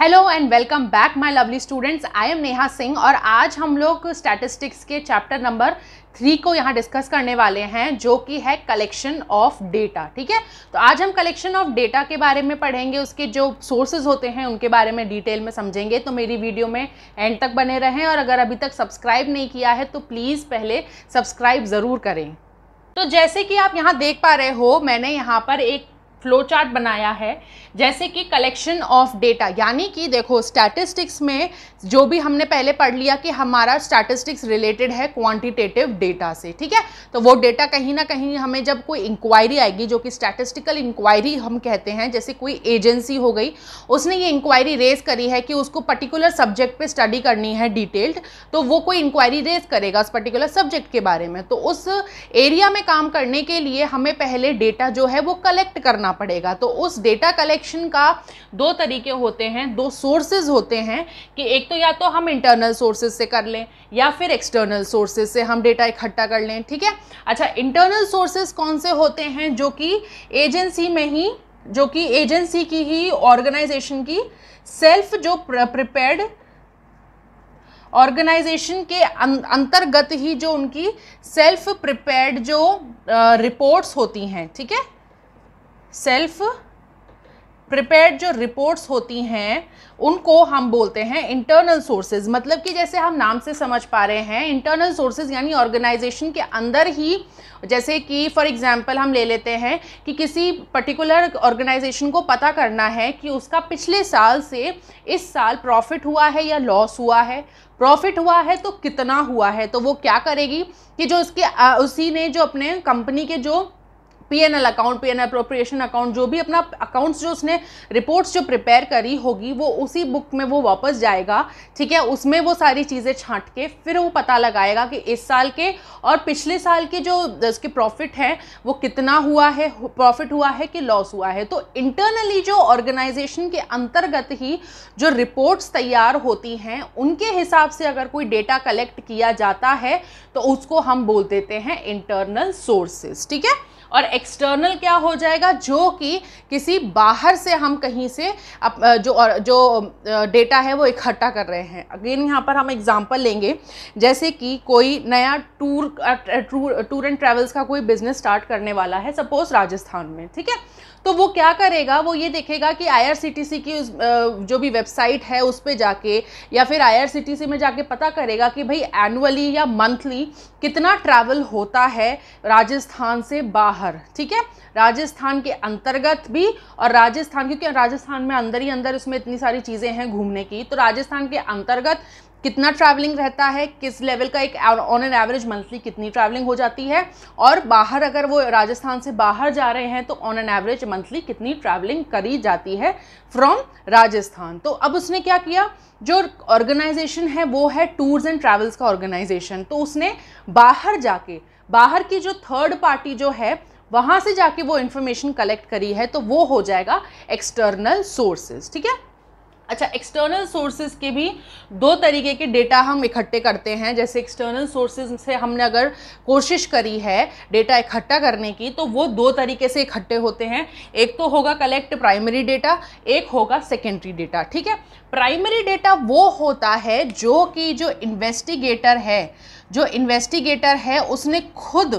Hello and welcome back my lovely students I am Neha Singh और आज हम लोग स्टैटिस्टिक्स के चैप्टर नंबर थ्री को यहाँ डिस्कस करने वाले हैं जो कि है कलेक्शन ऑफ डेटा ठीक है तो आज हम कलेक्शन ऑफ डेटा के बारे में पढ़ेंगे उसके जो सोर्सेज होते हैं उनके बारे में डिटेल में समझेंगे तो मेरी वीडियो में एंड तक बने रहें और अगर अभी तक सब्सक्राइब नहीं किया है तो प्लीज़ पहले सब्सक्राइब ज़रूर करें तो जैसे कि आप यहाँ देख पा रहे हो मैंने यहाँ पर एक फ्लो चार्ट बनाया है जैसे कि कलेक्शन ऑफ डेटा यानी कि देखो स्टैटिस्टिक्स में जो भी हमने पहले पढ़ लिया कि हमारा स्टैटिस्टिक्स रिलेटेड है क्वांटिटेटिव डेटा से ठीक है तो वो डेटा कहीं ना कहीं हमें जब कोई इंक्वायरी आएगी जो कि स्टैटिस्टिकल इंक्वायरी हम कहते हैं जैसे कोई एजेंसी हो गई उसने ये इंक्वायरी रेज करी है कि उसको पर्टिकुलर सब्जेक्ट पर स्टडी करनी है डिटेल्ड तो वो कोई इंक्वायरी रेज करेगा उस पर्टिकुलर सब्जेक्ट के बारे में तो उस एरिया में काम करने के लिए हमें पहले डेटा जो है वो कलेक्ट करना पड़ेगा तो उस डेटा कलेक्ट रिफ्लेक्शन का दो तरीके होते हैं दो सोर्सेज होते हैं कि एक तो या तो हम इंटरनल सोर्सेज से कर लें या फिर एक्सटर्नल सोर्सेज से हम डेटा इकट्ठा कर लें ठीक है अच्छा इंटरनल सोर्सेज कौन से होते हैं जो कि एजेंसी में ही जो कि एजेंसी की ही ऑर्गेनाइजेशन की सेल्फ जो प्रिपेयर्ड ऑर्गेनाइजेशन के अं-, अंतर्गत ही जो उनकी सेल्फ प्रिपेयर्ड जो रिपोर्ट्स होती हैं ठीक है सेल्फ प्रिपेयर्ड जो रिपोर्ट्स होती हैं उनको हम बोलते हैं इंटरनल सोर्सेज मतलब कि जैसे हम नाम से समझ पा रहे हैं इंटरनल सोर्सेज यानी ऑर्गेनाइजेशन के अंदर ही जैसे कि फॉर एग्जांपल हम ले लेते हैं कि किसी पर्टिकुलर ऑर्गेनाइजेशन को पता करना है कि उसका पिछले साल से इस साल प्रॉफिट हुआ है या लॉस हुआ है प्रॉफिट हुआ है तो कितना हुआ है तो वो क्या करेगी कि जो उसके उसी ने जो अपने कंपनी के जो PNL account PNL appropriation account जो भी अपना अकाउंट्स जो उसने रिपोर्ट्स जो प्रिपेयर करी होगी वो उसी बुक में वो वापस जाएगा ठीक है उसमें वो सारी चीज़ें छांट के फिर वो पता लगाएगा कि इस साल के और पिछले साल के जो उसके प्रॉफिट हैं वो कितना हुआ है प्रॉफिट हुआ है कि लॉस हुआ है तो इंटरनली जो ऑर्गेनाइजेशन के अंतर्गत ही जो रिपोर्ट्स तैयार होती हैं उनके हिसाब से अगर कोई डेटा कलेक्ट किया जाता है तो उसको हम बोल देते हैं इंटरनल सोर्सेज ठीक है और एक्सटर्नल क्या हो जाएगा जो कि किसी बाहर से हम कहीं से अप, जो जो डेटा है वो इकट्ठा कर रहे हैं अगेन यहाँ पर हम एग्ज़ाम्पल लेंगे जैसे कि कोई नया tour tour tour and travels का कोई बिज़नेस स्टार्ट करने वाला है सपोज़ राजस्थान में ठीक है तो वो क्या करेगा वो ये देखेगा कि आईआरसीटीसी की उस जो भी वेबसाइट है उस पर जाके या फिर आईआरसीटीसी में जाके पता करेगा कि भाई एनुअली या मंथली कितना ट्रैवल होता है राजस्थान से बाहर बाहर ठीक है राजस्थान के अंतर्गत भी और राजस्थान क्योंकि राजस्थान में अंदर ही अंदर उसमें इतनी सारी चीज़ें हैं घूमने की तो राजस्थान के अंतर्गत कितना ट्रैवलिंग रहता है किस लेवल का एक ऑन एन एवरेज मंथली कितनी ट्रैवलिंग हो जाती है और बाहर अगर वो राजस्थान से बाहर जा रहे हैं तो ऑन एन एवरेज मंथली कितनी ट्रैवलिंग करी जाती है फ्रॉम राजस्थान तो अब उसने क्या किया जो ऑर्गेनाइजेशन है वो है टूर्स एंड ट्रैवल्स का ऑर्गेनाइजेशन तो उसने बाहर जाके बाहर की जो थर्ड पार्टी जो है वहाँ से जाके वो इंफॉर्मेशन कलेक्ट करी है तो वो हो जाएगा एक्सटर्नल सोर्सेज ठीक है अच्छा एक्सटर्नल सोर्सेज के भी दो तरीके के डेटा हम इकट्ठे करते हैं जैसे एक्सटर्नल सोर्सेज से हमने अगर कोशिश करी है डेटा इकट्ठा करने की तो वो दो तरीके से इकट्ठे होते हैं एक तो होगा कलेक्ट प्राइमरी डेटा एक होगा सेकेंडरी डेटा ठीक है प्राइमरी डेटा वो होता है जो कि जो इन्वेस्टिगेटर है जो इन्वेस्टिगेटर है उसने खुद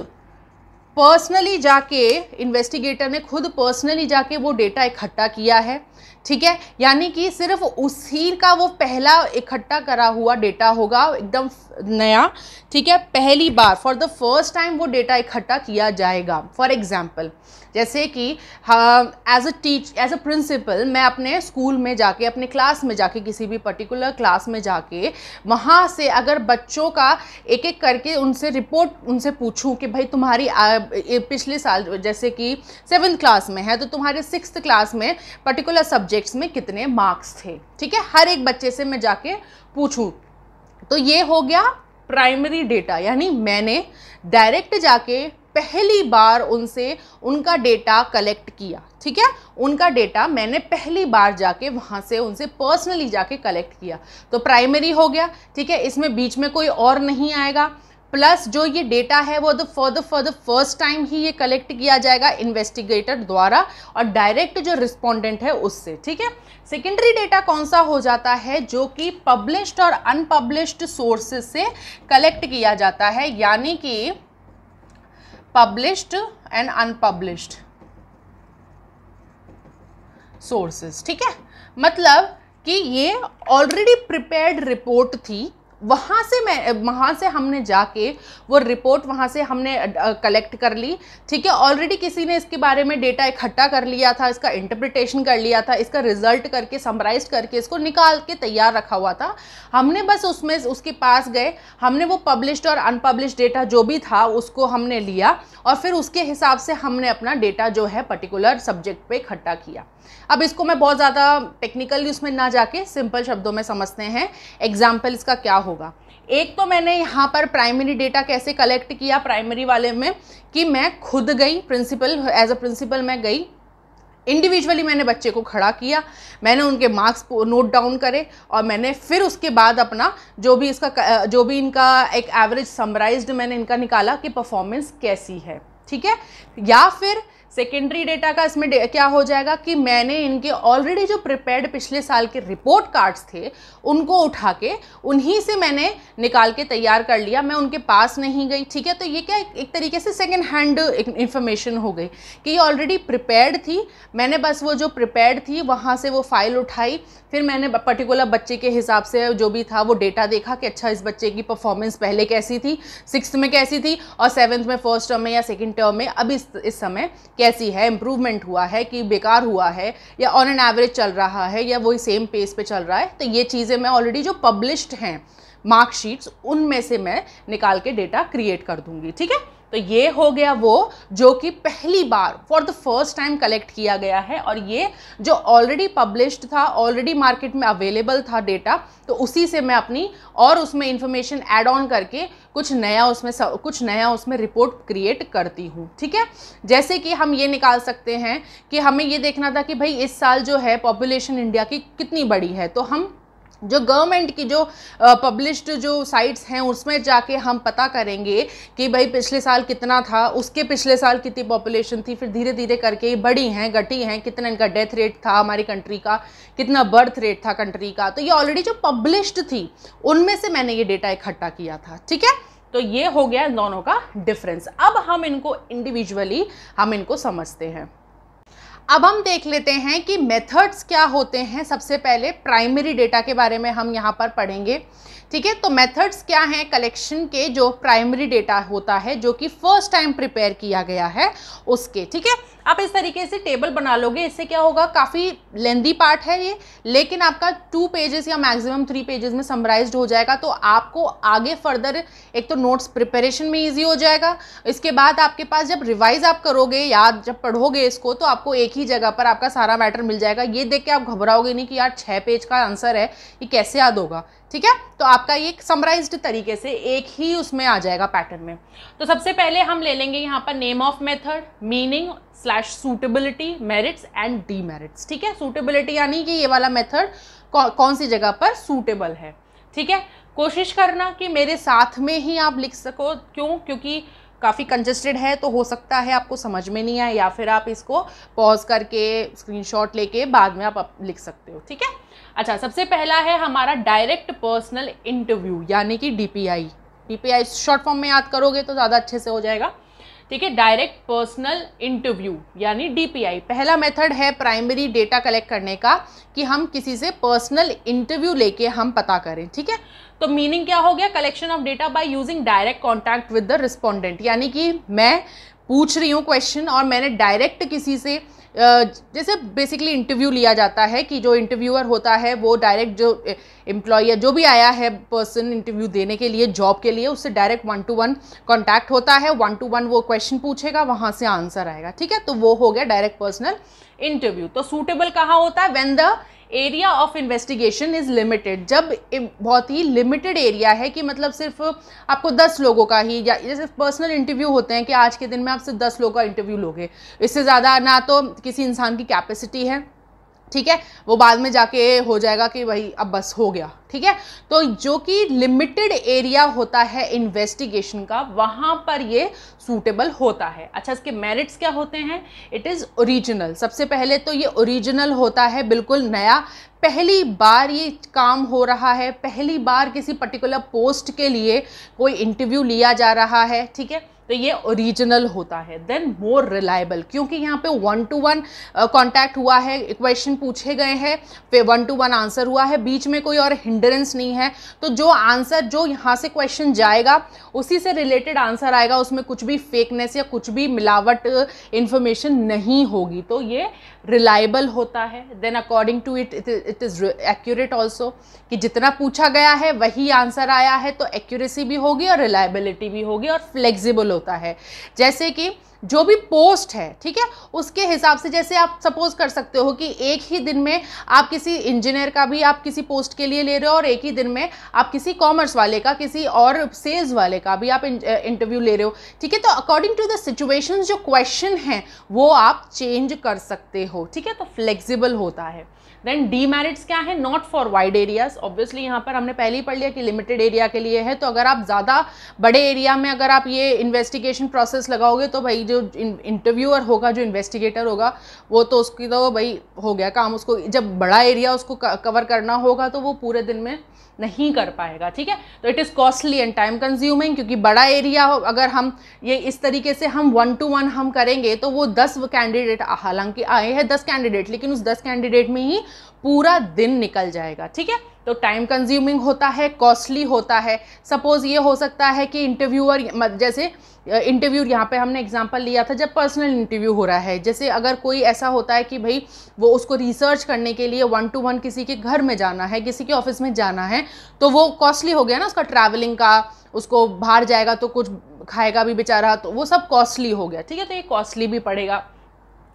पर्सनली जाके इन्वेस्टिगेटर ने खुद पर्सनली जाके वो डेटा इकट्ठा किया है ठीक है यानी कि सिर्फ उसी का वो पहला इकट्ठा करा हुआ डेटा होगा एकदम नया ठीक है पहली बार फॉर द फर्स्ट टाइम वो डेटा इकट्ठा किया जाएगा फॉर एग्जाम्पल जैसे कि as a teach as a principal मैं अपने स्कूल में जाके अपने क्लास में जाके किसी भी पर्टिकुलर क्लास में जाके वहाँ से अगर बच्चों का एक एक करके उनसे रिपोर्ट उनसे पूछूं कि भाई तुम्हारी आ, पिछले साल जैसे कि सेवन्थ क्लास में है तो तुम्हारे सिक्स क्लास में पर्टिकुलर सब्जेक्ट्स में कितने मार्क्स थे ठीक है हर एक बच्चे से मैं जाके पूछूँ तो ये हो गया प्राइमरी डेटा यानी मैंने डायरेक्ट जाके पहली बार उनसे उनका डेटा कलेक्ट किया ठीक है उनका डेटा मैंने पहली बार जाके वहाँ से उनसे पर्सनली जाके कलेक्ट किया तो प्राइमरी हो गया ठीक है इसमें बीच में कोई और नहीं आएगा प्लस जो ये डेटा है वो the for the for the first time ही ये कलेक्ट किया जाएगा इन्वेस्टिगेटर द्वारा और डायरेक्ट जो रिस्पोंडेंट है उससे ठीक है सेकेंडरी डेटा कौन सा हो जाता है जो कि पब्लिश्ड और अनपब्लिश्ड सोर्सेज से कलेक्ट किया जाता है यानी कि पब्लिश्ड एंड अनपब्लिश्ड सोर्सेस ठीक है मतलब कि ये ऑलरेडी प्रिपेयर्ड रिपोर्ट थी वहाँ से मैं वहाँ से हमने जाके वो रिपोर्ट वहाँ से हमने कलेक्ट कर ली ठीक है ऑलरेडी किसी ने इसके बारे में डेटा इकट्ठा कर लिया था इसका इंटरप्रिटेशन कर लिया था इसका रिजल्ट करके समराइज करके इसको निकाल के तैयार रखा हुआ था हमने बस उसमें उसके पास गए हमने वो पब्लिश्ड और अनपब्लिश डेटा जो भी था उसको हमने लिया और फिर उसके हिसाब से हमने अपना डेटा जो है पर्टिकुलर सब्जेक्ट पर इकट्ठा किया अब इसको मैं बहुत ज़्यादा टेक्निकली उसमें ना जाके सिंपल शब्दों में समझते हैं एग्जाम्पल इसका क्या होगा एक तो मैंने यहाँ पर प्राइमरी डेटा कैसे कलेक्ट किया प्राइमरी वाले में कि मैं खुद गई प्रिंसिपल एज अ प्रिंसिपल मैं गई इंडिविजुअली मैंने बच्चे को खड़ा किया मैंने उनके मार्क्स नोट डाउन करे और मैंने फिर उसके बाद अपना जो भी इसका जो भी इनका एक एवरेज समराइज्ड मैंने इनका निकाला कि परफॉर्मेंस कैसी है ठीक है या फिर सेकेंडरी डेटा का इसमें क्या हो जाएगा कि मैंने इनके ऑलरेडी जो प्रिपेयर्ड पिछले साल के रिपोर्ट कार्ड्स थे उनको उठा के उन्हीं से मैंने निकाल के तैयार कर लिया मैं उनके पास नहीं गई ठीक है तो ये क्या एक तरीके से सेकेंड हैंड इन्फॉर्मेशन हो गई कि ये ऑलरेडी प्रिपेयर्ड थी मैंने बस वो जो प्रिपेयर्ड थी वहाँ से वो फाइल उठाई फिर मैंने पर्टिकुलर बच्चे के हिसाब से जो भी था वो डेटा देखा कि अच्छा इस बच्चे की परफॉर्मेंस पहले कैसी थी सिक्स में कैसी थी और सेवन्थ में फर्स्ट टर्म में या सेकेंड टर्म में अब इस, इस समय कैसे कैसी है इम्प्रूवमेंट हुआ है कि बेकार हुआ है या ऑन एन एवरेज चल रहा है या वही सेम पेस पे चल रहा है तो ये चीज़ें मैं ऑलरेडी जो पब्लिश्ड हैं मार्कशीट्स उनमें से मैं निकाल के डेटा क्रिएट कर दूंगी ठीक है तो ये हो गया वो जो कि पहली बार for the first time collect किया गया है और ये जो ऑलरेडी पब्लिश्ड था ऑलरेडी मार्केट में अवेलेबल था डेटा तो उसी से मैं अपनी और उसमें इन्फॉर्मेशन एड ऑन करके कुछ नया उसमें सब, कुछ नया उसमें रिपोर्ट क्रिएट करती हूँ ठीक है जैसे कि हम ये निकाल सकते हैं कि हमें ये देखना था कि भाई इस साल जो है पॉपुलेशन इंडिया की कितनी बड़ी है तो हम जो गवर्नमेंट की जो पब्लिश्ड जो साइट्स हैं उसमें जाके हम पता करेंगे कि भाई पिछले साल कितना था उसके पिछले साल कितनी पॉपुलेशन थी फिर धीरे धीरे करके ये बढ़ी हैं घटी हैं कितना इनका डेथ रेट था हमारी कंट्री का कितना बर्थ रेट था कंट्री का तो ये ऑलरेडी जो पब्लिश्ड थी उनमें से मैंने ये डेटा इकट्ठा किया था ठीक है तो ये हो गया इन दोनों का डिफरेंस अब हम इनको इंडिविजुअली हम इनको समझते हैं अब हम देख लेते हैं कि मेथड्स क्या होते हैं सबसे पहले प्राइमरी डेटा के बारे में हम यहाँ पर पढ़ेंगे ठीक है तो मेथड्स क्या हैं कलेक्शन के जो प्राइमरी डेटा होता है जो कि फर्स्ट टाइम प्रिपेयर किया गया है उसके ठीक है आप इस तरीके से टेबल बना लोगे इससे क्या होगा काफ़ी लेंदी पार्ट है ये लेकिन आपका टू पेजेस या मैक्सिमम थ्री पेजेस में समराइज हो जाएगा तो आपको आगे फर्दर एक तो नोट्स प्रिपरेशन में ईजी हो जाएगा इसके बाद आपके पास जब रिवाइज आप करोगे याद जब पढ़ोगे इसको तो आपको एक ही जगह पर आपका सारा मैटर मिल जाएगा ये देख के आप घबराओगे नहीं कि यार छः पेज का आंसर है ये कैसे याद होगा ठीक है तो आपका ये समराइज तरीके से एक ही उसमें आ जाएगा पैटर्न में तो सबसे पहले हम ले लेंगे यहाँ पर name of method meaning slash suitability merits and demerits ठीक है सूटेबिलिटी यानी कि ये वाला मेथड कौ, कौन सी जगह पर सूटेबल है ठीक है कोशिश करना कि मेरे साथ में ही आप लिख सको क्यों क्योंकि काफ़ी कंजेस्टेड है तो हो सकता है आपको समझ में नहीं आए या फिर आप इसको पॉज करके स्क्रीनशॉट लेके बाद में आप लिख सकते हो ठीक है अच्छा सबसे पहला है हमारा डायरेक्ट पर्सनल इंटरव्यू यानी कि डीपीआई डीपीआई शॉर्ट फॉर्म में याद करोगे तो ज़्यादा अच्छे से हो जाएगा ठीक है डायरेक्ट पर्सनल इंटरव्यू यानी डीपीआई पहला मेथड है प्राइमरी डेटा कलेक्ट करने का कि हम किसी से पर्सनल इंटरव्यू लेके हम पता करें ठीक है तो मीनिंग क्या हो गया collection of data by using direct contact with the respondent यानी कि मैं पूछ रही हूँ क्वेश्चन और मैंने डायरेक्ट किसी से जैसे बेसिकली इंटरव्यू लिया जाता है कि जो इंटरव्यूअर होता है वो डायरेक्ट जो एम्प्लॉय जो भी आया है पर्सन इंटरव्यू देने के लिए जॉब के लिए उससे direct one to one contact होता है वन टू वन वो क्वेश्चन पूछेगा वहाँ से आंसर आएगा ठीक है तो वो हो गया डायरेक्ट पर्सनल इंटरव्यू तो सूटेबल कहाँ होता है when the area of investigation is limited जब बहुत ही लिमिटेड एरिया है कि मतलब सिर्फ आपको दस लोगों का ही या जैसे पर्सनल इंटरव्यू होते हैं कि आज के दिन में आप सिर्फ दस लोगों का इंटरव्यू लोगे इससे ज़्यादा ना तो किसी इंसान की कैपेसिटी है ठीक है वो बाद में जाके हो जाएगा कि भाई अब बस हो गया ठीक है तो जो कि लिमिटेड एरिया होता है इन्वेस्टिगेशन का वहाँ पर ये सूटेबल होता है अच्छा इसके मेरिट्स क्या होते हैं इट इज़ ओरिजिनल सबसे पहले तो ये ओरिजिनल होता है बिल्कुल नया पहली बार ये काम हो रहा है पहली बार किसी पर्टिकुलर पोस्ट के लिए कोई इंटरव्यू लिया जा रहा है ठीक है तो ये ओरिजिनल होता है देन मोर रिलायबल क्योंकि यहाँ पे वन टू वन कॉन्टैक्ट हुआ है क्वेश्चन पूछे गए हैं फिर वन टू वन आंसर हुआ है बीच में कोई और हिंडरेंस नहीं है तो जो आंसर जो यहाँ से क्वेश्चन जाएगा उसी से रिलेटेड आंसर आएगा उसमें कुछ भी फेकनेस या कुछ भी मिलावट इन्फॉर्मेशन uh, नहीं होगी तो ये रिलायबल होता है then according to it it is accurate also कि जितना पूछा गया है वही आंसर आया है तो एक्यूरेसी भी होगी और रिलायबिलिटी भी होगी और फ्लेक्सिबल होता है जैसे कि जो भी पोस्ट है ठीक है उसके हिसाब से जैसे आप सपोज कर सकते हो कि एक ही दिन में आप किसी इंजीनियर का भी आप किसी पोस्ट के लिए ले रहे हो और एक ही दिन में आप किसी कॉमर्स वाले का किसी और सेल्स वाले का भी आप इंटरव्यू ले रहे हो ठीक है तो अकॉर्डिंग टू द सिचुएशन जो क्वेश्चन हैं वो आप चेंज कर सकते हो ठीक है तो फ्लेक्सिबल होता है देन डीमेरिट्स क्या है not for wide areas obviously यहाँ पर हमने पहले ही पढ़ लिया कि लिमिटेड एरिया के लिए है तो अगर आप ज़्यादा बड़े एरिया में अगर आप ये इन्वेस्टिगेशन प्रोसेस लगाओगे तो भाई जो इंटरव्यूअर होगा जो इन्वेस्टिगेटर होगा वो तो उसकी तो भाई हो गया काम उसको जब बड़ा एरिया उसको कवर करना होगा तो वो पूरे दिन में नहीं कर पाएगा ठीक है तो it is costly and time consuming क्योंकि बड़ा एरिया हो अगर हम ये इस तरीके से हम वन टू वन हम करेंगे तो वो दस कैंडिडेट हालांकि आए हैं दस कैंडिडेट लेकिन उस दस कैंडिडेट में ही पूरा दिन निकल जाएगा ठीक है तो टाइम कंज्यूमिंग होता है कॉस्टली होता है सपोज़ ये हो सकता है कि इंटरव्यूअर जैसे इंटरव्यू यहाँ पे हमने एग्जांपल लिया था जब पर्सनल इंटरव्यू हो रहा है जैसे अगर कोई ऐसा होता है कि भाई वो उसको रिसर्च करने के लिए वन टू वन किसी के घर में जाना है किसी के ऑफिस में जाना है तो वो कॉस्टली हो गया ना उसका ट्रैवलिंग का उसको बाहर जाएगा तो कुछ खाएगा भी बेचारा तो वो सब कॉस्टली हो गया ठीक है तो ये कॉस्टली भी पड़ेगा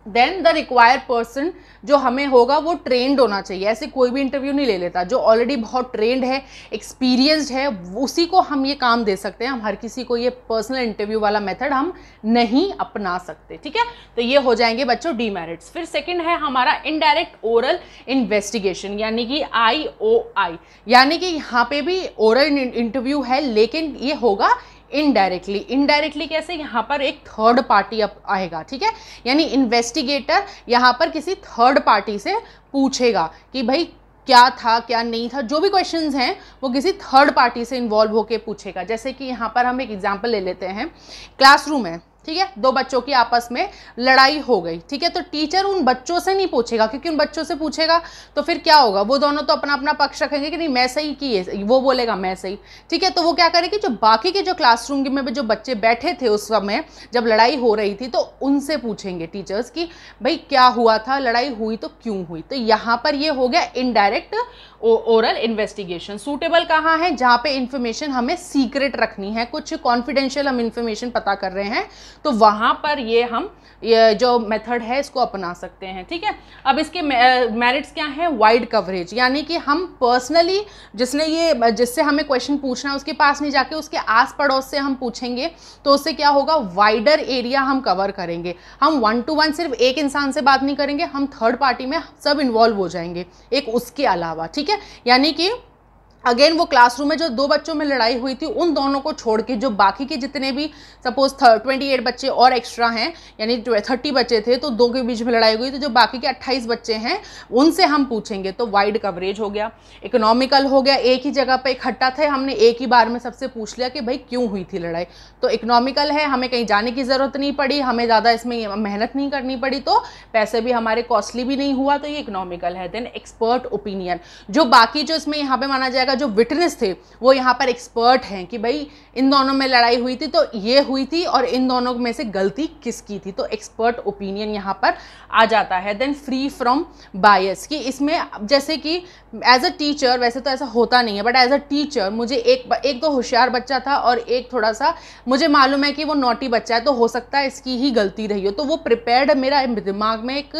देन द रिक्वायर पर्सन जो हमें होगा वो ट्रेंड होना चाहिए ऐसे कोई भी इंटरव्यू नहीं ले लेता जो ऑलरेडी बहुत ट्रेंड है एक्सपीरियंस्ड है उसी को हम ये काम दे सकते हैं हम हर किसी को ये पर्सनल इंटरव्यू वाला मेथड हम नहीं अपना सकते ठीक है तो ये हो जाएंगे बच्चों डीमेरिट्स फिर सेकेंड है हमारा इनडायरेक्ट ओरल इन्वेस्टिगेशन यानी कि आई ओ आई यानी कि यहाँ पे भी ओरल इंटरव्यू है लेकिन ये होगा इनडायरेक्टली इनडायरेक्टली कैसे यहाँ पर एक थर्ड पार्टी आएगा ठीक है यानी इन्वेस्टिगेटर यहाँ पर किसी थर्ड पार्टी से पूछेगा कि भाई क्या था क्या नहीं था जो भी क्वेश्चंस हैं वो किसी थर्ड पार्टी से इन्वॉल्व होकर पूछेगा जैसे कि यहाँ पर हम एक एग्जांपल ले लेते हैं क्लासरूम है ठीक है दो बच्चों की आपस में लड़ाई हो गई ठीक है तो टीचर उन बच्चों से नहीं पूछेगा क्योंकि उन बच्चों से पूछेगा तो फिर क्या होगा वो दोनों तो अपना अपना पक्ष रखेंगे कि नहीं मैं सही की वो बोलेगा मैं सही ठीक है तो वो क्या करेगी जो बाकी के जो क्लासरूम में जो बच्चे बैठे थे उस समय जब लड़ाई हो रही थी तो उनसे पूछेंगे टीचर्स कि भाई क्या हुआ था लड़ाई हुई तो क्यों हुई तो यहाँ पर ये हो गया इनडायरेक्ट ओरल इन्वेस्टिगेशन सूटेबल कहाँ है जहाँ पे इन्फॉर्मेशन हमें सीक्रेट रखनी है कुछ कॉन्फिडेंशियल हम इन्फॉर्मेशन पता कर रहे हैं तो वहाँ पर ये हम ये जो मेथड है इसको अपना सकते हैं ठीक है अब इसके मेरिट्स क्या है वाइड कवरेज यानी कि हम पर्सनली जिसने ये जिससे हमें क्वेश्चन पूछना है उसके पास नहीं जाके उसके आस पड़ोस से हम पूछेंगे तो उससे क्या होगा वाइडर एरिया हम कवर करेंगे हम वन टू वन सिर्फ एक इंसान से बात नहीं करेंगे हम थर्ड पार्टी में सब इन्वॉल्व हो जाएंगे एक उसके अलावा ठीक है है यानी कि अगेन वो क्लासरूम में जो दो बच्चों में लड़ाई हुई थी उन दोनों को छोड़ के जो बाकी के जितने भी सपोज ट्वेंटी एट बच्चे और एक्स्ट्रा हैं यानी थर्टी बच्चे थे तो दो के बीच में लड़ाई हुई तो जो बाकी के अट्ठाईस बच्चे हैं उनसे हम पूछेंगे तो वाइड कवरेज हो गया इकोनॉमिकल हो गया एक ही जगह पर इकट्ठा थे हमने एक ही बार में सबसे पूछ लिया कि भाई क्यों हुई थी लड़ाई तो इकोनॉमिकल है हमें कहीं जाने की ज़रूरत नहीं पड़ी हमें ज़्यादा इसमें मेहनत नहीं करनी पड़ी तो पैसे भी हमारे कॉस्टली भी नहीं हुआ तो ये इकोनॉमिकल है देन एक्सपर्ट ओपिनियन जो बाकी जो इसमें यहाँ पर माना जाएगा का जो विटनेस थे वो यहाँ पर एक्सपर्ट हैं कि भाई इन दोनों में लड़ाई हुई थी तो ये हुई थी और इन दोनों में से गलती किसकी थी तो एक्सपर्ट ओपिनियन यहाँ पर आ जाता है देन फ्री फ्रॉम बायस कि इसमें जैसे कि एज अ टीचर वैसे तो ऐसा होता नहीं है बट एज अ टीचर मुझे एक एक तो होशियार बच्चा था और एक थोड़ा सा मुझे मालूम है कि वो नोटी बच्चा है तो हो सकता है इसकी ही गलती रही हो तो वो प्रिपेयर्ड मेरा दिमाग में एक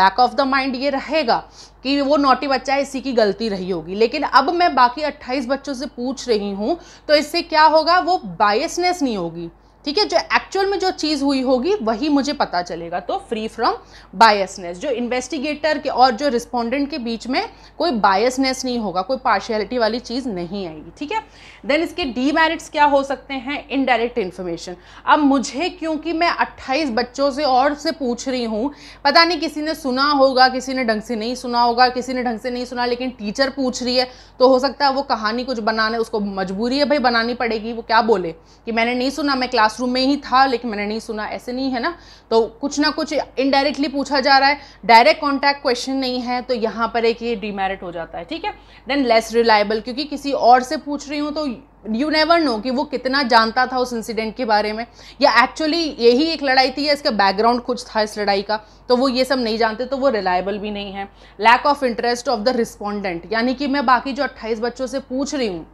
बैक ऑफ द माइंड ये रहेगा कि वो नोटी बच्चा है इसी की गलती रही होगी लेकिन अब मैं बाकी 28 बच्चों से पूछ रही हूँ तो इससे क्या होगा वो बायसनेस नहीं होगी ठीक है जो एक्चुअल में जो चीज़ हुई होगी वही मुझे पता चलेगा तो फ्री फ्रॉम बायसनेस जो इन्वेस्टिगेटर के और जो रिस्पोंडेंट के बीच में कोई बायसनेस नहीं होगा कोई पार्शियलिटी वाली चीज़ नहीं आएगी ठीक है देन इसके डीमेरिट्स क्या हो सकते हैं इनडायरेक्ट इन्फॉर्मेशन अब मुझे क्योंकि मैं अट्ठाईस बच्चों से और से पूछ रही हूँ पता नहीं किसी ने सुना होगा किसी ने ढंग से नहीं सुना होगा किसी ने ढंग से नहीं सुना लेकिन टीचर पूछ रही है तो हो सकता है वो कहानी कुछ बनाने उसको मजबूरी है भाई बनानी पड़ेगी वो क्या बोले कि मैंने नहीं सुना मैं क्लास क्लासरूम में ही था लेकिन मैंने नहीं सुना ऐसे नहीं है ना तो कुछ ना कुछ इनडायरेक्टली पूछा जा रहा है डायरेक्ट कॉन्टैक्ट क्वेश्चन नहीं है तो यहाँ पर एक ये डिमेरिट हो जाता है ठीक है देन लेस रिलायबल क्योंकि किसी और से पूछ रही हूँ तो यू नेवर नो कि वो कितना जानता था उस इंसिडेंट के बारे में या एक्चुअली यही एक लड़ाई थी या इसका बैकग्राउंड कुछ था इस लड़ाई का तो वो ये सब नहीं जानते तो वो रिलायबल भी नहीं है lack of interest of the respondent यानी कि मैं बाकी जो अट्ठाईस बच्चों से पूछ रही हूँ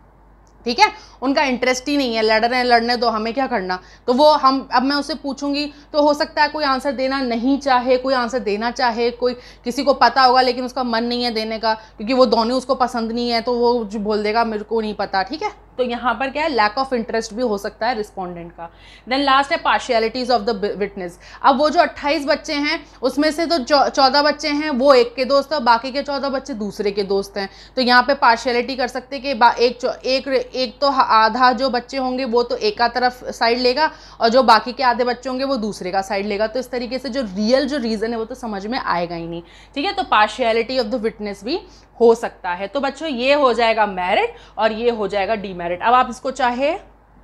ठीक है उनका इंटरेस्ट ही नहीं है लड़ रहे हैं लड़ने दो हमें क्या करना तो वो हम अब मैं उसे पूछूंगी तो हो सकता है कोई आंसर देना नहीं चाहे कोई आंसर देना चाहे कोई किसी को पता होगा लेकिन उसका मन नहीं है देने का क्योंकि वो दोनों उसको पसंद नहीं है तो वो बोल देगा मेरे को नहीं पता ठीक है तो यहाँ पर क्या है लैक ऑफ इंटरेस्ट भी हो सकता है रिस्पॉन्डेंट का देन लास्ट है पार्शियलिटीज़ ऑफ द विटनेस अब वो जो 28 बच्चे हैं उसमें से तो चौदह बच्चे हैं वो एक के दोस्त हैं बाकी के चौदह बच्चे दूसरे के दोस्त हैं तो यहाँ पे पार्शियलिटी कर सकते कि एक, एक एक तो आधा जो बच्चे होंगे वो तो एका तरफ साइड लेगा और जो बाकी के आधे बच्चे होंगे वो दूसरे का साइड लेगा तो इस तरीके से जो रियल जो रीज़न है वो तो समझ में आएगा ही नहीं ठीक है तो पार्शियलिटी ऑफ द विटनेस भी हो सकता है तो बच्चों ये हो जाएगा मैरिट और ये हो जाएगा डीमेरिट अब आप इसको चाहे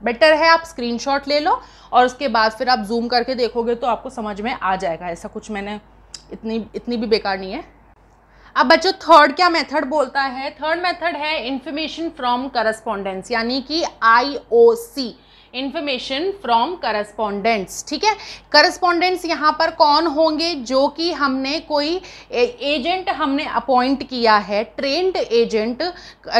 बेटर है आप स्क्रीनशॉट ले लो और उसके बाद फिर आप जूम करके देखोगे तो आपको समझ में आ जाएगा ऐसा कुछ मैंने इतनी इतनी भी बेकार नहीं है अब बच्चों थर्ड क्या मेथड बोलता है थर्ड मेथड है इन्फॉर्मेशन फ्रॉम करस्पॉन्डेंस यानी कि आईओसी इन्फॉर्मेशन फ्रॉम करस्पॉन्डेंट्स ठीक है करस्पॉन्डेंट्स यहाँ पर कौन होंगे जो कि हमने कोई एजेंट हमने अपॉइंट किया है ट्रेंड एजेंट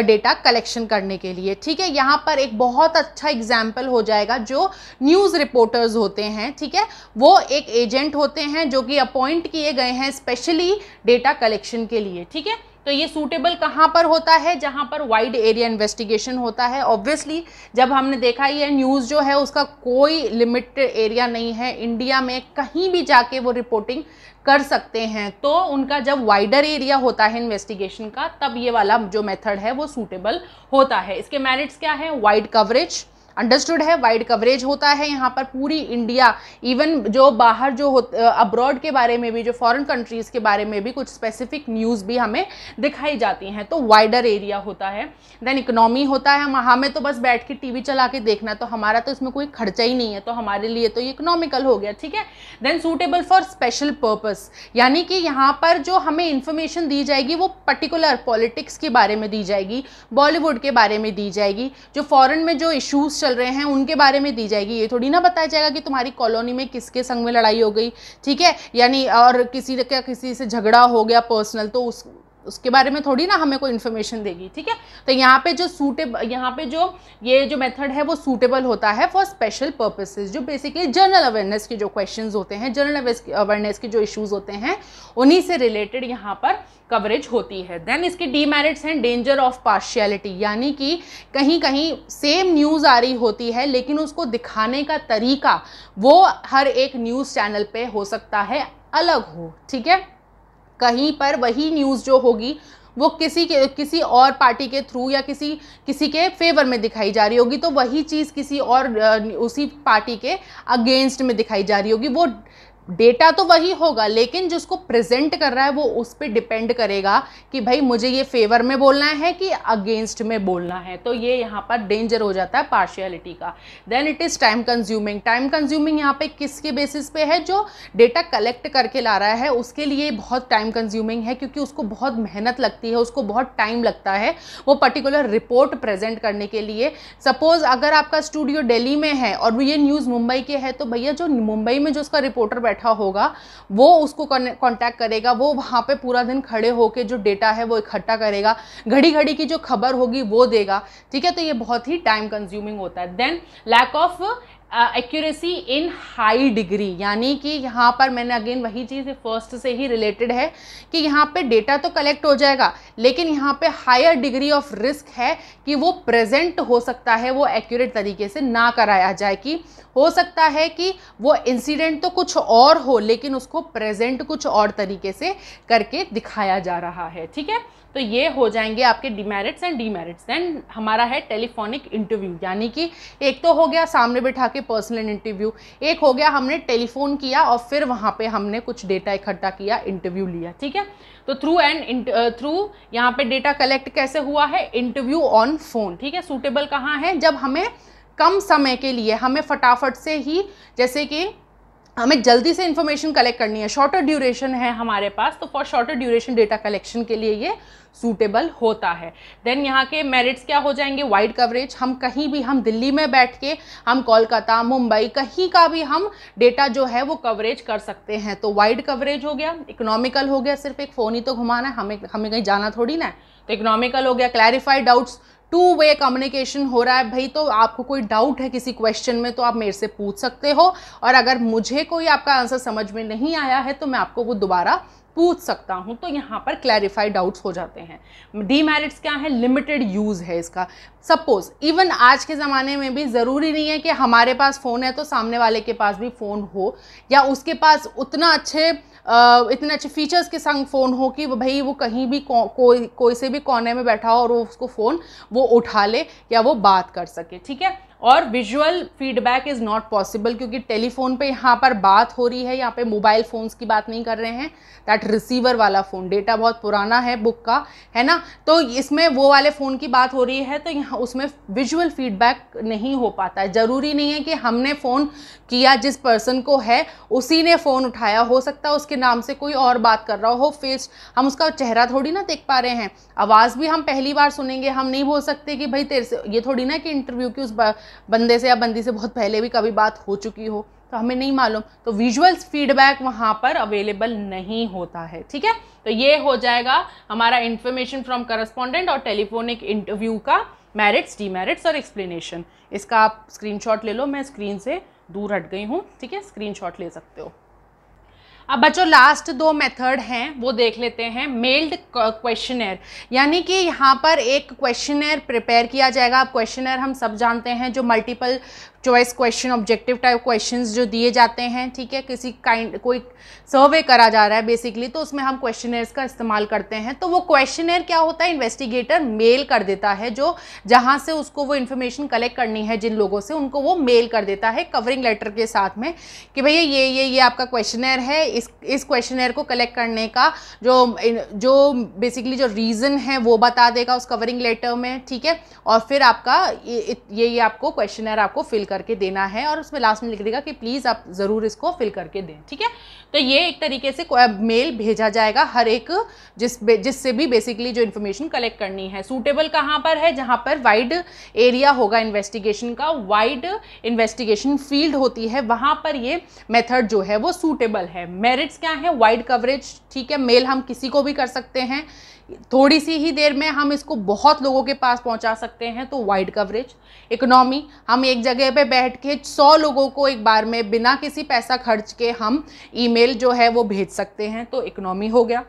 डेटा कलेक्शन करने के लिए ठीक है यहाँ पर एक बहुत अच्छा एग्जाम्पल हो जाएगा जो न्यूज़ रिपोर्टर्स होते हैं ठीक है वो एक एजेंट होते हैं जो कि अपॉइंट किए गए हैं स्पेशली डेटा कलेक्शन के लिए ठीक है तो ये सूटेबल कहाँ पर होता है जहाँ पर वाइड एरिया इन्वेस्टिगेशन होता है ऑब्वियसली जब हमने देखा ये न्यूज़ जो है उसका कोई लिमिट एरिया नहीं है इंडिया में कहीं भी जाके वो रिपोर्टिंग कर सकते हैं तो उनका जब वाइडर एरिया होता है इन्वेस्टिगेशन का तब ये वाला जो मेथड है वो सूटेबल होता है इसके मेरिट्स क्या है वाइड कवरेज अंडरस्टूड है वाइड कवरेज होता है यहाँ पर पूरी इंडिया इवन जो बाहर जो हो अब्रॉड के बारे में भी जो फॉरेन कंट्रीज़ के बारे में भी कुछ स्पेसिफिक न्यूज़ भी हमें दिखाई जाती हैं तो वाइडर एरिया होता है देन इकोनॉमी होता है हम हमें तो बस बैठ के वी चला के देखना तो हमारा तो इसमें कोई खर्चा ही नहीं है तो हमारे लिए तो ये इकोनॉमिकल हो गया ठीक है then suitable for special purpose यानी कि यहाँ पर जो हमें इन्फॉर्मेशन दी जाएगी वो पर्टिकुलर पॉलिटिक्स के बारे में दी जाएगी बॉलीवुड के बारे में दी जाएगी जो फॉरन में जो इशूज़ चल रहे हैं उनके बारे में दी जाएगी ये थोड़ी ना बताया जाएगा कि तुम्हारी कॉलोनी में किसके संग में लड़ाई हो गई ठीक है यानी और किसी का किसी से झगड़ा हो गया पर्सनल तो उस उसके बारे में थोड़ी ना हमें कोई इन्फॉर्मेशन देगी ठीक है तो यहाँ पे जो सूटेबल यहाँ पे जो ये जो मेथड है वो सूटेबल होता है फॉर स्पेशल पर्पसेस जो बेसिकली जनरल अवेयरनेस के जो क्वेश्चन होते हैं जनरल अवेयरनेस के जो इशूज़ होते हैं उन्हीं से रिलेटेड यहाँ पर कवरेज होती है देन इसके डीमेरिट्स हैं डेंजर ऑफ पार्शियलिटी यानी कि कहीं कहीं सेम न्यूज़ आ रही होती है लेकिन उसको दिखाने का तरीका वो हर एक न्यूज़ चैनल पर हो सकता है अलग हो ठीक है कहीं पर वही न्यूज़ जो होगी वो किसी के किसी और पार्टी के थ्रू या किसी किसी के फेवर में दिखाई जा रही होगी तो वही चीज़ किसी और उसी पार्टी के अगेंस्ट में दिखाई जा रही होगी वो डेटा तो वही होगा लेकिन जिसको प्रेजेंट कर रहा है वो उस पर डिपेंड करेगा कि भाई मुझे ये फेवर में बोलना है कि अगेंस्ट में बोलना है तो ये यहाँ पर डेंजर हो जाता है पार्शियलिटी का then it is time consuming time consuming यहाँ पे किसके बेसिस पे है जो डेटा कलेक्ट करके ला रहा है उसके लिए बहुत टाइम कंज्यूमिंग है क्योंकि उसको बहुत मेहनत लगती है उसको बहुत टाइम लगता है वो पर्टिकुलर रिपोर्ट प्रेजेंट करने के लिए सपोज़ अगर आपका स्टूडियो डेली में है और ये न्यूज़ मुंबई के है तो भैया जो मुंबई में जो उसका रिपोर्टर बैठ बैठा होगा वो उसको कॉन्टैक्ट करेगा वो वहाँ पे पूरा दिन खड़े होकर जो डेटा है वो इकट्ठा करेगा घड़ी घड़ी की जो खबर होगी वो देगा ठीक है तो ये बहुत ही टाइम कंज्यूमिंग होता है then lack of accuracy in high degree यानी कि यहाँ पर मैंने अगेन वही चीज़ फर्स्ट से ही रिलेटेड है कि यहाँ पे डेटा तो कलेक्ट हो जाएगा लेकिन यहाँ पे हायर डिग्री ऑफ रिस्क है कि वो प्रेजेंट हो सकता है वो एक्यूरेट तरीके से ना कराया जाए कि हो सकता है कि वो इंसिडेंट तो कुछ और हो लेकिन उसको प्रेजेंट कुछ और तरीके से करके दिखाया जा रहा है ठीक है तो ये हो जाएंगे आपके डिमेरिट्स एंड डीमेरिट्स एंड हमारा है टेलीफोनिक इंटरव्यू यानी कि एक तो हो गया सामने बैठा के पर्सनल इंटरव्यू एक हो गया हमने टेलीफोन किया और फिर वहाँ पे हमने कुछ डेटा इकट्ठा किया इंटरव्यू लिया ठीक है तो थ्रू एंड थ्रू यहाँ पे डेटा कलेक्ट कैसे हुआ है इंटरव्यू ऑन फोन ठीक है सूटेबल कहाँ है जब हमें कम समय के लिए हमें फटाफट से ही जैसे कि हमें जल्दी से इन्फॉर्मेशन कलेक्ट करनी है शॉर्टर ड्यूरेशन है हमारे पास तो for shorter duration data collection के लिए ये सूटेबल होता है देन यहाँ के मेरिट्स क्या हो जाएंगे वाइड कवरेज हम कहीं भी हम दिल्ली में बैठ के हम कोलकाता मुंबई कहीं का भी हम डेटा जो है वो कवरेज कर सकते हैं तो वाइड कवरेज हो गया इकोनॉमिकल हो गया सिर्फ एक फ़ोन ही तो घुमाना है हमें हमें कहीं जाना थोड़ी ना है तो इकोनॉमिकल हो गया clarified doubts two way communication हो रहा है भाई तो आपको कोई डाउट है किसी क्वेश्चन में तो आप मेरे से पूछ सकते हो और अगर मुझे कोई आपका आंसर समझ में नहीं आया है तो मैं आपको वो दोबारा पूछ सकता हूँ तो यहाँ पर क्लैरिफाई डाउट्स हो जाते हैं डीमेरिट्स क्या है लिमिटेड यूज़ है इसका सपोज इवन आज के ज़माने में भी ज़रूरी नहीं है कि हमारे पास फ़ोन है तो सामने वाले के पास भी फ़ोन हो या उसके पास उतना अच्छे इतने अच्छे फीचर्स के संग फ़ोन हो कि भाई वो कहीं भी कोई कोई से भी कोने में बैठा हो और वो उसको फ़ोन वो उठा ले या वो बात कर सके ठीक है और visual feedback is not possible क्योंकि टेलीफोन पे यहाँ पर बात हो रही है यहाँ पे मोबाइल फ़ोन्स की बात नहीं कर रहे हैं दैट रिसीवर वाला फ़ोन डेटा बहुत पुराना है बुक का है ना तो इसमें वो वाले फ़ोन की बात हो रही है तो यहाँ उसमें विजुअल फीडबैक नहीं हो पाता है ज़रूरी नहीं है कि हमने फ़ोन किया जिस पर्सन को है उसी ने फ़ोन उठाया हो सकता है उसके नाम से कोई और बात कर रहा हो फेस हम उसका चेहरा थोड़ी ना देख पा रहे हैं आवाज़ भी हम पहली बार सुनेंगे हम नहीं बोल सकते कि भाई तेरे से ये थोड़ी ना कि इंटरव्यू की उस बंदे से या बंदी से बहुत पहले भी कभी बात हो चुकी हो तो हमें नहीं मालूम तो विजुअल्स फीडबैक वहाँ पर अवेलेबल नहीं होता है ठीक है तो ये हो जाएगा हमारा इन्फॉर्मेशन फ्रॉम करस्पॉन्डेंट और टेलीफोनिक इंटरव्यू का मेरिट्स डीमेरिट्स और एक्सप्लेनेशन इसका आप स्क्रीनशॉट ले लो मैं स्क्रीन से दूर हट गई हूँ ठीक है स्क्रीनशॉट ले सकते हो अब बच्चों लास्ट दो मेथड हैं वो देख लेते हैं मेल्ड क्वेश्चनर यानी कि यहाँ पर एक क्वेश्चनर प्रिपेयर किया जाएगा अब क्वेश्चनर हम सब जानते हैं जो multiple choice question objective type questions जो दिए जाते हैं ठीक है किसी काइंड कोई सर्वे करा जा रहा है बेसिकली तो उसमें हम क्वेश्चनर्स का इस्तेमाल करते हैं तो वो क्वेश्चनर क्या होता है इन्वेस्टिगेटर मेल कर देता है जो जहाँ से उसको वो इन्फॉर्मेशन कलेक्ट करनी है जिन लोगों से उनको वो मेल कर देता है कवरिंग लेटर के साथ में कि भैया ये ये ये आपका क्वेश्चनर है इस इस क्वेश्चनर को कलेक्ट करने का जो जो बेसिकली जो रीज़न है वो बता देगा उस कवरिंग लेटर में ठीक है और फिर आपका ये ये आपको क्वेश्चनर आपको फिल कर करके देना है और उसमें लास्ट में लिख देगा कि प्लीज़ आप ज़रूर इसको फिल करके दें ठीक है तो ये एक तरीके से मेल भेजा जाएगा हर एक जिस जिससे भी बेसिकली जो इन्फॉर्मेशन कलेक्ट करनी है सूटेबल कहाँ पर है जहाँ पर वाइड एरिया होगा इन्वेस्टिगेशन का वाइड इन्वेस्टिगेशन फील्ड होती है वहाँ पर ये मेथड जो है वो सूटेबल है मेरिट्स क्या है वाइड कवरेज ठीक है मेल हम किसी को भी कर सकते हैं थोड़ी सी ही देर में हम इसको बहुत लोगों के पास पहुंचा सकते हैं तो वाइड कवरेज इकोनॉमी हम एक जगह पे बैठ के सौ लोगों को एक बार में बिना किसी पैसा खर्च के हम ईमेल जो है वो भेज सकते हैं तो इकोनॉमी हो गया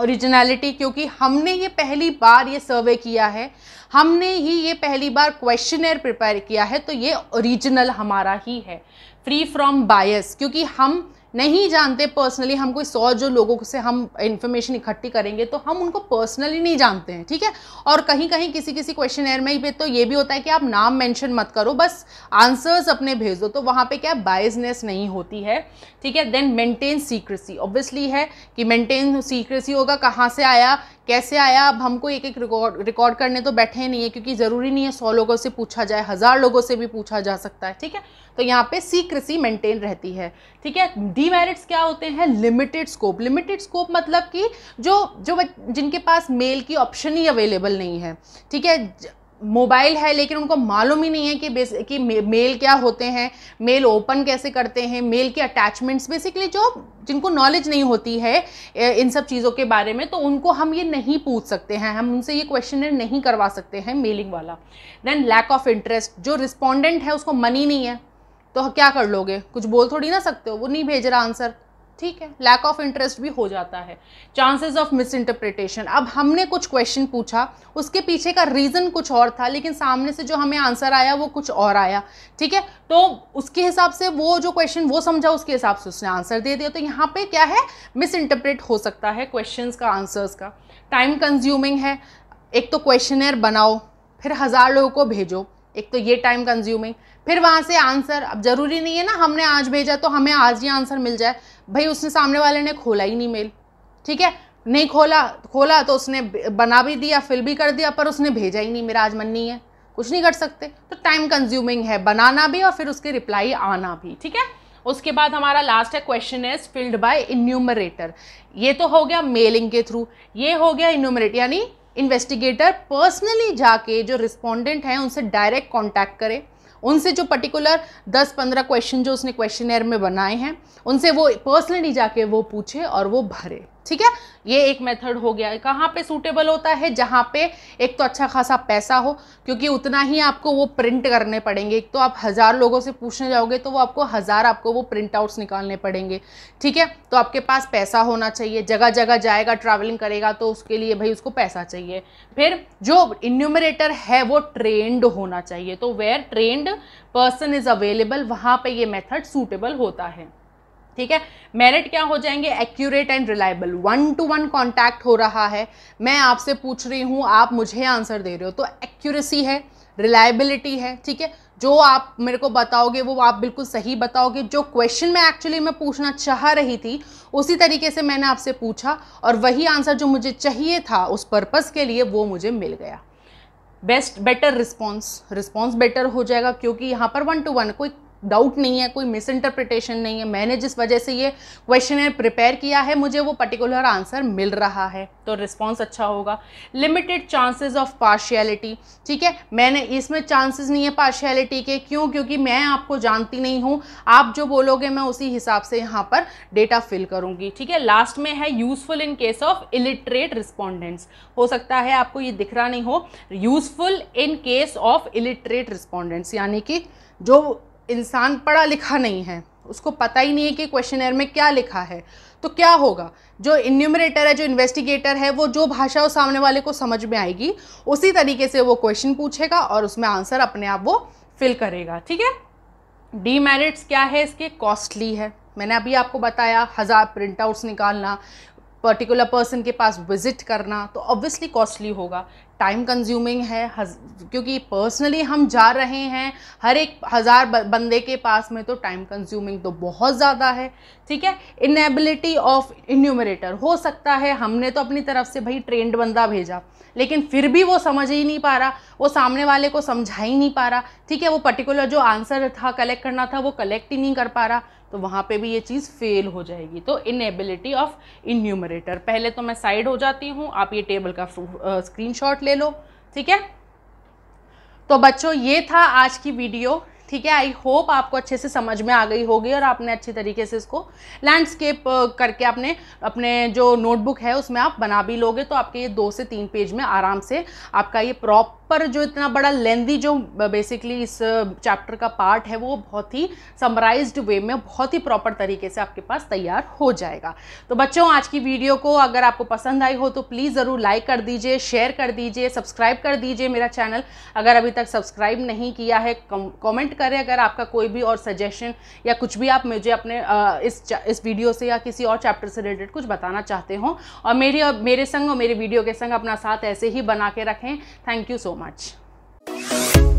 ओरिजिनलिटी क्योंकि हमने ये पहली बार ये सर्वे किया है हमने ही ये पहली बार क्वेश्चनर प्रिपेयर किया है तो ये ओरिजिनल हमारा ही है फ्री फ्रॉम बायस क्योंकि हम नहीं जानते पर्सनली हम कोई सौ जो लोगों से हम इन्फॉर्मेशन इकट्ठी करेंगे तो हम उनको पर्सनली नहीं जानते हैं ठीक है और कहीं कहीं किसी किसी क्वेश्चन एयर में ही तो ये भी होता है कि आप नाम मेंशन मत करो बस आंसर्स अपने भेज दो तो वहाँ पे क्या बाइजनेस नहीं होती है ठीक है देन मेंटेन सीक्रेसी ऑब्वियसली है कि मेंटेन सीक्रेसी होगा कहाँ से आया कैसे आया अब हमको एक एक रिकॉर्ड रिकॉर्ड करने तो बैठे नहीं है क्योंकि ज़रूरी नहीं है सौ लोगों से पूछा जाए हज़ार लोगों से भी पूछा जा सकता है ठीक है तो यहाँ पे सीक्रेसी मेंटेन रहती है ठीक है डीमेरिट्स क्या होते हैं लिमिटेड स्कोप लिमिटेड स्कोप मतलब कि जो जो जिनके पास मेल की ऑप्शन ही अवेलेबल नहीं है ठीक है मोबाइल है लेकिन उनको मालूम ही नहीं है कि बेस कि मेल क्या होते हैं मेल ओपन कैसे करते हैं मेल के अटैचमेंट्स बेसिकली जो जिनको नॉलेज नहीं होती है इन सब चीज़ों के बारे में तो उनको हम ये नहीं पूछ सकते हैं हम उनसे ये क्वेश्चन नहीं करवा सकते हैं मेलिंग वाला देन लैक ऑफ इंटरेस्ट जो रिस्पॉन्डेंट है उसको मनी नहीं है तो हाँ, क्या कर लोगे कुछ बोल थोड़ी ना सकते हो वो नहीं भेज रहा आंसर ठीक है लैक ऑफ इंटरेस्ट भी हो जाता है चांसेस ऑफ मिस इंटरप्रिटेशन अब हमने कुछ क्वेश्चन पूछा उसके पीछे का रीज़न कुछ और था लेकिन सामने से जो हमें आंसर आया वो कुछ और आया ठीक है तो उसके हिसाब से वो जो क्वेश्चन वो समझा उसके हिसाब से उसने आंसर दे दिया तो यहाँ पे क्या है मिस इंटरप्रेट हो सकता है क्वेश्चन का आंसर्स का टाइम कंज्यूमिंग है एक तो क्वेश्चनर बनाओ फिर हज़ार लोगों को भेजो एक तो ये टाइम कंज्यूमिंग फिर वहाँ से आंसर अब ज़रूरी नहीं है ना हमने आज भेजा तो हमें आज ही आंसर मिल जाए भाई उसने सामने वाले ने खोला ही नहीं मेल ठीक है नहीं खोला खोला तो उसने बना भी दिया फिल भी कर दिया पर उसने भेजा ही नहीं मेरा आज मन नहीं है कुछ नहीं कर सकते तो टाइम कंज्यूमिंग है बनाना भी और फिर उसकी रिप्लाई आना भी ठीक है उसके बाद हमारा लास्ट है question is filled by enumerator ये तो हो गया मेलिंग के थ्रू ये हो गया इन्यूमरेट यानी इन्वेस्टिगेटर पर्सनली जाके जो रिस्पोंडेंट हैं उनसे डायरेक्ट कॉन्टैक्ट करें उनसे जो पर्टिकुलर 10-15 क्वेश्चन जो उसने क्वेश्चन में बनाए हैं उनसे वो पर्सनली जाके वो पूछे और वो भरे ठीक है ये एक मेथड हो गया कहाँ पे सूटेबल होता है जहाँ पे एक तो अच्छा खासा पैसा हो क्योंकि उतना ही आपको वो प्रिंट करने पड़ेंगे एक तो आप हज़ार लोगों से पूछने जाओगे तो वो आपको हज़ार आपको वो प्रिंट आउट्स निकालने पड़ेंगे ठीक है तो आपके पास पैसा होना चाहिए जगह जगह जाएगा ट्रैवलिंग करेगा तो उसके लिए भाई उसको पैसा चाहिए फिर जो इन्यूमरेटर है वो ट्रेंड होना चाहिए तो where trained person is available वहाँ पर ये मैथड सूटेबल होता है ठीक है मेरिट क्या हो जाएंगे accurate and reliable one to one contact हो रहा है मैं आपसे पूछ रही हूँ आप मुझे आंसर दे रहे हो तो एक्यूरेसी है रिलायबिलिटी है ठीक है जो आप मेरे को बताओगे वो आप बिल्कुल सही बताओगे जो क्वेश्चन मैं एक्चुअली मैं पूछना चाह रही थी उसी तरीके से मैंने आपसे पूछा और वही आंसर जो मुझे चाहिए था उस पर्पज़ के लिए वो मुझे मिल गया best better response response better हो जाएगा क्योंकि यहाँ पर वन टू वन कोई डाउट नहीं है कोई मिस इंटरप्रिटेशन नहीं है मैंने जिस वजह से ये क्वेश्चन प्रिपेयर किया है मुझे वो पर्टिकुलर आंसर मिल रहा है तो रिस्पॉन्स अच्छा होगा लिमिटेड चांसेस ऑफ पार्शियलिटी ठीक है मैंने इसमें चांसेस नहीं है पार्शियलिटी के क्यों क्योंकि मैं आपको जानती नहीं हूँ आप जो बोलोगे मैं उसी हिसाब से यहाँ पर डेटा फिल करूँगी ठीक है लास्ट में है useful in case of illiterate respondents हो सकता है आपको ये दिख रहा नहीं हो useful in case of illiterate respondents यानी कि जो इंसान पढ़ा लिखा नहीं है उसको पता ही नहीं है कि क्वेश्चन में क्या लिखा है तो क्या होगा जो इन्यूमरेटर है जो इन्वेस्टिगेटर है वो जो भाषा उस सामने वाले को समझ में आएगी उसी तरीके से वो क्वेश्चन पूछेगा और उसमें आंसर अपने आप वो फिल करेगा ठीक है डीमेरिट्स क्या है इसके कॉस्टली है मैंने अभी आपको बताया हज़ार प्रिंट आउट्स निकालना पर्टिकुलर पर्सन के पास विज़िट करना तो ऑब्वियसली कॉस्टली होगा टाइम कंज्यूमिंग है क्योंकि पर्सनली हम जा रहे हैं हर एक हज़ार बंदे के पास में तो टाइम कंज्यूमिंग तो बहुत ज़्यादा है ठीक है इनेबिलिटी ऑफ इन्यूमरेटर हो सकता है हमने तो अपनी तरफ से भाई ट्रेंड बंदा भेजा लेकिन फिर भी वो समझ ही नहीं पा रहा वो सामने वाले को समझा ही नहीं पा रहा ठीक है वो पर्टिकुलर जो आंसर था कलेक्ट करना था वो कलेक्ट ही नहीं कर पा रहा तो वहाँ पे भी ये चीज़ फेल हो जाएगी तो इनएबिलिटी ऑफ इन्यूमरेटर पहले तो मैं साइड हो जाती हूँ आप ये टेबल का स्क्रीनशॉट ले लो ठीक है तो बच्चों ये था आज की वीडियो ठीक है आई होप आपको अच्छे से समझ में आ गई होगी और आपने अच्छी तरीके से इसको लैंडस्केप करके आपने अपने जो नोटबुक है उसमें आप बना भी लोगे तो आपके ये दो से तीन पेज में आराम से आपका ये प्रॉप पर जो इतना बड़ा लेंदी जो बेसिकली इस चैप्टर का पार्ट है वो बहुत ही समराइज वे में बहुत ही प्रॉपर तरीके से आपके पास तैयार हो जाएगा तो बच्चों आज की वीडियो को अगर आपको पसंद आई हो तो प्लीज़ ज़रूर लाइक कर दीजिए शेयर कर दीजिए सब्सक्राइब कर दीजिए मेरा चैनल अगर अभी तक सब्सक्राइब नहीं किया है कॉमेंट करें अगर आपका कोई भी और सजेशन या कुछ भी आप मुझे अपने इस इस वीडियो से या किसी और चैप्टर से रिलेटेड कुछ बताना चाहते हो और मेरी और मेरे संग और मेरे वीडियो के संग अपना साथ ऐसे ही बना के रखें thank you so much much.